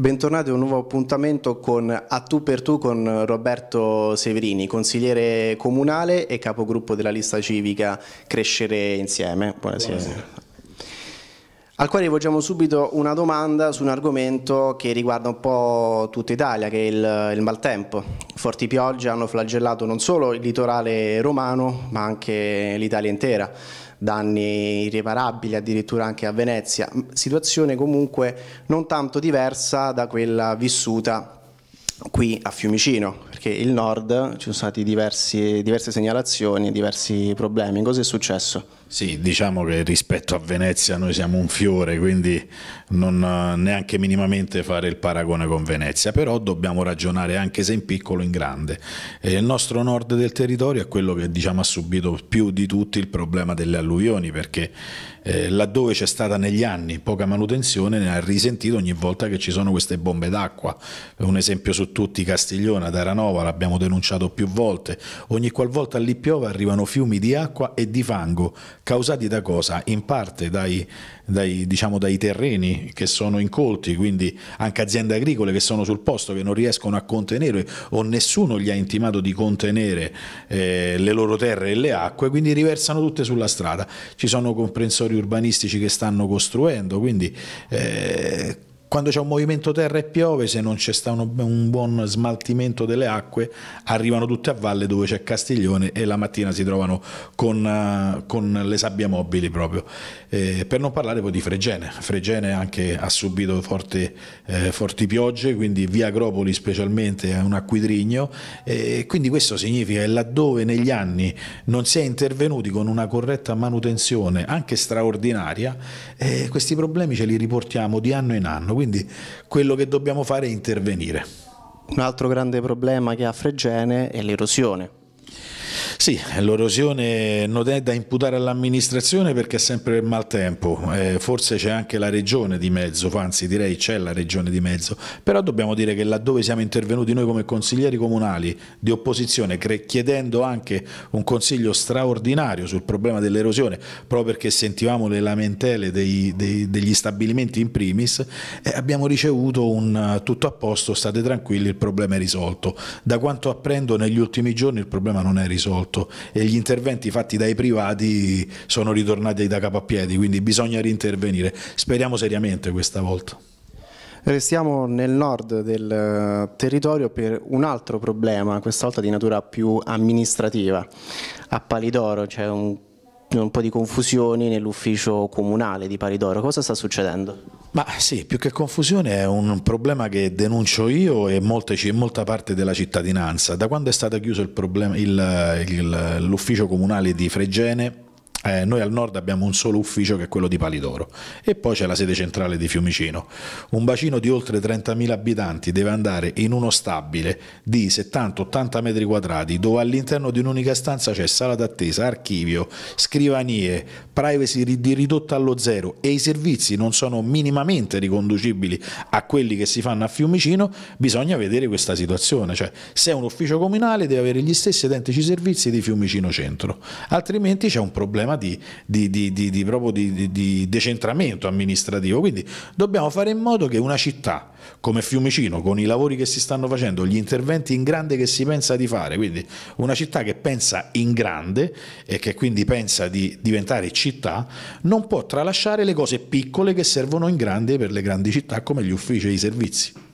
Bentornati a un nuovo appuntamento con A tu per tu con Roberto Severini, consigliere comunale e capogruppo della lista civica Crescere Insieme. Buonasera. Buonasera. Al quale rivolgiamo subito una domanda su un argomento che riguarda un po' tutta Italia, che è il, il maltempo. Forti piogge hanno flagellato non solo il litorale romano, ma anche l'Italia intera danni irreparabili addirittura anche a Venezia, situazione comunque non tanto diversa da quella vissuta qui a Fiumicino, perché il nord ci sono state diverse segnalazioni, diversi problemi. Cosa è successo? Sì, diciamo che rispetto a Venezia noi siamo un fiore, quindi non eh, neanche minimamente fare il paragone con Venezia, però dobbiamo ragionare anche se in piccolo in grande. E eh, il nostro nord del territorio è quello che diciamo, ha subito più di tutti il problema delle alluvioni, perché eh, laddove c'è stata negli anni poca manutenzione ne ha risentito ogni volta che ci sono queste bombe d'acqua. Un esempio su tutti Castiglione, ad Aranova l'abbiamo denunciato più volte, ogni qualvolta lì piove arrivano fiumi di acqua e di fango, causati da cosa? In parte dai, dai, diciamo, dai terreni che sono incolti, quindi anche aziende agricole che sono sul posto, che non riescono a contenere o nessuno gli ha intimato di contenere eh, le loro terre e le acque, quindi riversano tutte sulla strada. Ci sono comprensori urbanistici che stanno costruendo, quindi... Eh, quando c'è un movimento terra e piove, se non c'è stato un, buon smaltimento delle acque, arrivano tutte a valle dove c'è Castiglione e la mattina si trovano con, eh, con le sabbie mobili proprio. Eh, per non parlare poi di Fregene, Fregene anche ha subito forte, eh, forti piogge, quindi via Agropoli specialmente è un acquidrigno, eh, quindi questo significa che laddove negli anni non si è intervenuti con una corretta manutenzione, anche straordinaria, eh, questi problemi ce li riportiamo di anno in anno quindi quello che dobbiamo fare è intervenire. Un altro grande problema che ha Fregene è l'erosione, sì, l'erosione non è da imputare all'amministrazione perché è sempre il maltempo, eh, forse c'è anche la regione di mezzo, anzi direi c'è la regione di mezzo, però dobbiamo dire che laddove siamo intervenuti noi come consiglieri comunali di opposizione, chiedendo anche un consiglio straordinario sul problema dell'erosione, proprio perché sentivamo le lamentele dei, dei, degli stabilimenti in primis, eh, abbiamo ricevuto un eh, tutto a posto, state tranquilli, il problema è risolto. Da quanto apprendo negli ultimi giorni il problema non è risolto prodotto e gli interventi fatti dai privati sono ritornati da capapiedi, quindi bisogna rintervenire. Speriamo seriamente questa volta. Restiamo nel nord del eh, territorio per un altro problema, questa volta di natura più amministrativa. A Palidoro c'è un un po' di confusioni nell'ufficio comunale di Paridoro. Cosa sta succedendo? Ma sì, più che confusione è un problema che denuncio io e molte, molta parte della cittadinanza. Da quando è stato chiuso l'ufficio comunale di Fregene eh, noi al nord abbiamo un solo ufficio che è quello di Palidoro e poi c'è la sede centrale di Fiumicino. Un bacino di oltre 30.000 abitanti deve andare in uno stabile di 70-80 metri quadrati dove all'interno di un'unica stanza c'è sala d'attesa, archivio, scrivanie, privacy ridotta allo zero e i servizi non sono minimamente riconducibili a quelli che si fanno a Fiumicino, bisogna vedere questa situazione. Cioè, se è un ufficio comunale deve avere gli stessi identici servizi di Fiumicino Centro, altrimenti c'è un problema problema di, di, di, di proprio di decentramento amministrativo. Quindi dobbiamo fare in modo che una città come Fiumicino, con i lavori che si stanno facendo, gli interventi in grande che si pensa di fare, quindi una città che pensa in grande e che quindi pensa di diventare città, non può tralasciare le cose piccole che servono in grande per le grandi città come gli uffici e i servizi.